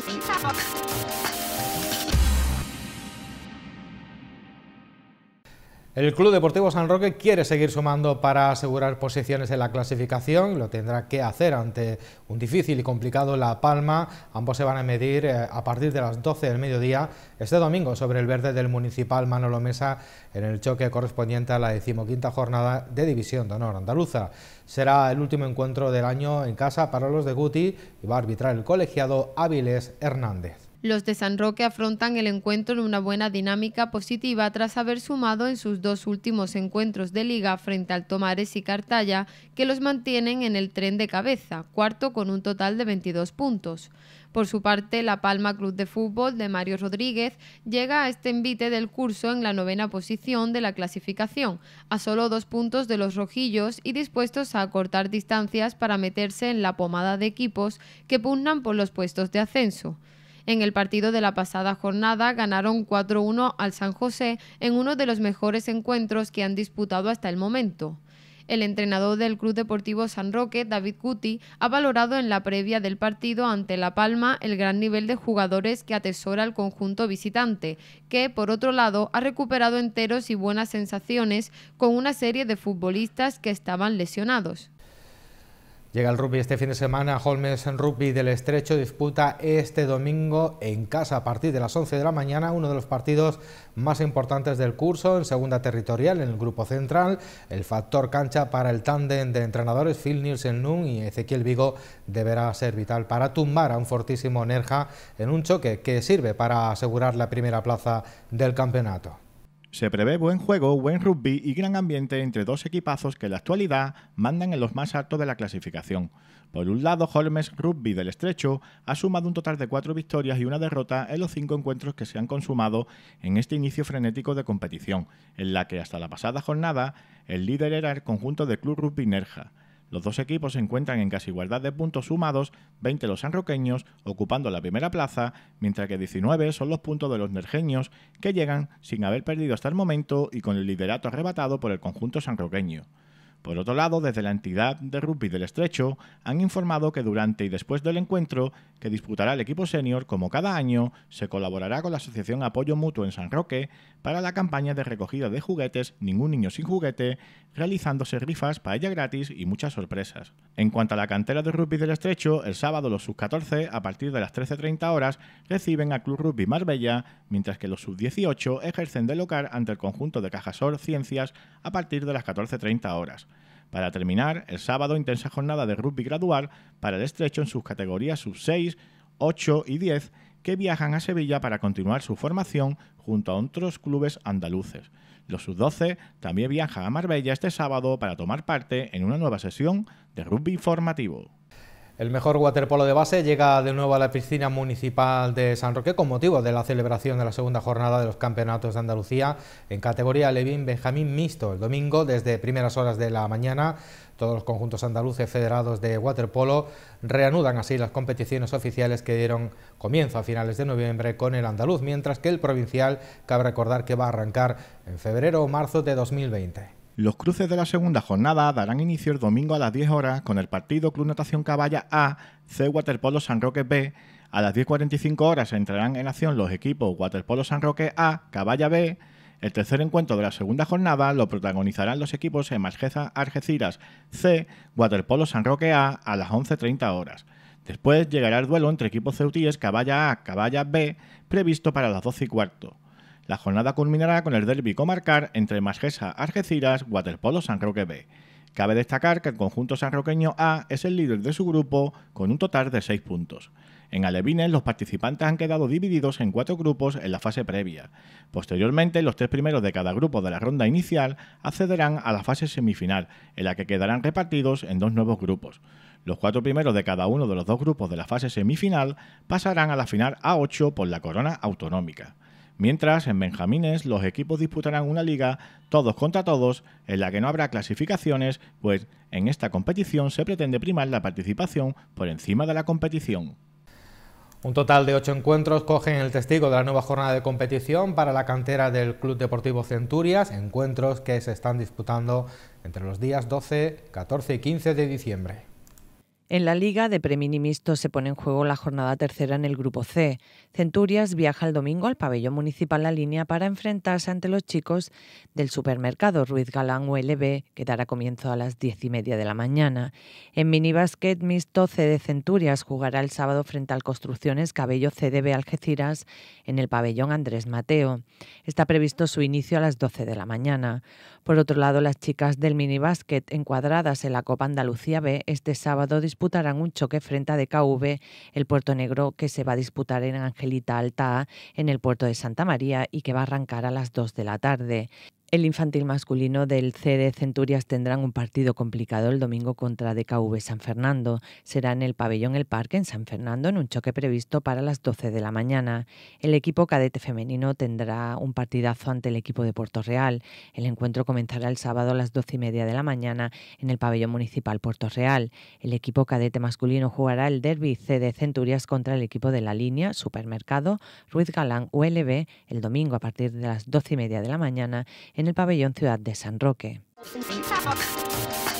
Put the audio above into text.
Stop. El Club Deportivo San Roque quiere seguir sumando para asegurar posiciones en la clasificación, lo tendrá que hacer ante un difícil y complicado La Palma. Ambos se van a medir eh, a partir de las 12 del mediodía este domingo sobre el verde del municipal Manolo Mesa en el choque correspondiente a la decimoquinta jornada de División de Honor Andaluza. Será el último encuentro del año en casa para los de Guti y va a arbitrar el colegiado Áviles Hernández. Los de San Roque afrontan el encuentro en una buena dinámica positiva tras haber sumado en sus dos últimos encuentros de liga frente al Tomares y Cartaya, que los mantienen en el tren de cabeza, cuarto con un total de 22 puntos. Por su parte, La Palma Club de Fútbol de Mario Rodríguez llega a este envite del curso en la novena posición de la clasificación, a solo dos puntos de los rojillos y dispuestos a acortar distancias para meterse en la pomada de equipos que pugnan por los puestos de ascenso. En el partido de la pasada jornada ganaron 4-1 al San José en uno de los mejores encuentros que han disputado hasta el momento. El entrenador del Club Deportivo San Roque, David Cuti, ha valorado en la previa del partido ante La Palma el gran nivel de jugadores que atesora el conjunto visitante, que, por otro lado, ha recuperado enteros y buenas sensaciones con una serie de futbolistas que estaban lesionados. Llega el rugby este fin de semana, Holmes en Rugby del Estrecho disputa este domingo en casa a partir de las 11 de la mañana uno de los partidos más importantes del curso en segunda territorial en el grupo central, el factor cancha para el tándem de entrenadores Phil Nielsen Nun y Ezequiel Vigo deberá ser vital para tumbar a un fortísimo Nerja en un choque que sirve para asegurar la primera plaza del campeonato. Se prevé buen juego, buen rugby y gran ambiente entre dos equipazos que en la actualidad mandan en los más altos de la clasificación. Por un lado, Holmes Rugby del Estrecho ha sumado un total de cuatro victorias y una derrota en los cinco encuentros que se han consumado en este inicio frenético de competición, en la que hasta la pasada jornada el líder era el conjunto de Club Rugby Nerja. Los dos equipos se encuentran en casi igualdad de puntos sumados, 20 los sanroqueños ocupando la primera plaza, mientras que 19 son los puntos de los nerjeños que llegan sin haber perdido hasta el momento y con el liderato arrebatado por el conjunto sanroqueño. Por otro lado, desde la entidad de rugby del Estrecho han informado que durante y después del encuentro que disputará el equipo senior, como cada año, se colaborará con la Asociación Apoyo Mutuo en San Roque para la campaña de recogida de juguetes Ningún Niño Sin Juguete, realizándose rifas, ella gratis y muchas sorpresas. En cuanto a la cantera de rugby del Estrecho, el sábado los sub-14, a partir de las 13.30 horas, reciben a Club Rugby Marbella, mientras que los sub-18 ejercen de local ante el conjunto de Cajasor Ciencias a partir de las 14.30 horas. Para terminar, el sábado intensa jornada de rugby gradual para el estrecho en sus categorías sub 6, 8 y 10 que viajan a Sevilla para continuar su formación junto a otros clubes andaluces. Los sub-12 también viajan a Marbella este sábado para tomar parte en una nueva sesión de rugby formativo. El mejor waterpolo de base llega de nuevo a la piscina municipal de San Roque con motivo de la celebración de la segunda jornada de los campeonatos de Andalucía en categoría levin Benjamín Mixto. El domingo, desde primeras horas de la mañana, todos los conjuntos andaluces federados de waterpolo reanudan así las competiciones oficiales que dieron comienzo a finales de noviembre con el andaluz, mientras que el provincial cabe recordar que va a arrancar en febrero o marzo de 2020. Los cruces de la segunda jornada darán inicio el domingo a las 10 horas con el partido Club Natación Caballa A, C Waterpolo San Roque B. A las 10.45 horas entrarán en acción los equipos Waterpolo San Roque A, Caballa B. El tercer encuentro de la segunda jornada lo protagonizarán los equipos Margeza Argeciras C, Waterpolo San Roque A a las 11.30 horas. Después llegará el duelo entre equipos ceutíes Caballa A, Caballa B, previsto para las 12 y la jornada culminará con el derby comarcar entre masgesa Argeciras, Waterpolo San Roque B. Cabe destacar que el conjunto sanroqueño A es el líder de su grupo con un total de 6 puntos. En Alevines los participantes han quedado divididos en cuatro grupos en la fase previa. Posteriormente, los tres primeros de cada grupo de la ronda inicial accederán a la fase semifinal, en la que quedarán repartidos en dos nuevos grupos. Los cuatro primeros de cada uno de los dos grupos de la fase semifinal pasarán a la final A8 por la corona autonómica. Mientras, en Benjamines, los equipos disputarán una liga todos contra todos en la que no habrá clasificaciones, pues en esta competición se pretende primar la participación por encima de la competición. Un total de ocho encuentros cogen el testigo de la nueva jornada de competición para la cantera del Club Deportivo Centurias, encuentros que se están disputando entre los días 12, 14 y 15 de diciembre. En la Liga de Preminimistos se pone en juego la jornada tercera en el Grupo C. Centurias viaja el domingo al pabellón municipal La Línea para enfrentarse ante los chicos del supermercado Ruiz Galán ULB, que dará comienzo a las diez y media de la mañana. En minibasket mixto de Centurias jugará el sábado frente al Construcciones Cabello CDB Algeciras en el pabellón Andrés Mateo. Está previsto su inicio a las doce de la mañana. Por otro lado, las chicas del minibasket encuadradas en la Copa Andalucía B este sábado disputarán un choque frente a DKV, el Puerto Negro que se va a disputar en Angelita Alta, en el puerto de Santa María y que va a arrancar a las 2 de la tarde. El infantil masculino del CD Centurias tendrán un partido complicado el domingo contra DKV San Fernando. Será en el pabellón El Parque en San Fernando en un choque previsto para las 12 de la mañana. El equipo cadete femenino tendrá un partidazo ante el equipo de Puerto Real. El encuentro comenzará el sábado a las 12 y media de la mañana en el pabellón municipal Puerto Real. El equipo cadete masculino jugará el derby CD Centurias contra el equipo de la línea Supermercado Ruiz Galán ULB el domingo a partir de las 12 y media de la mañana en el pabellón Ciudad de San Roque.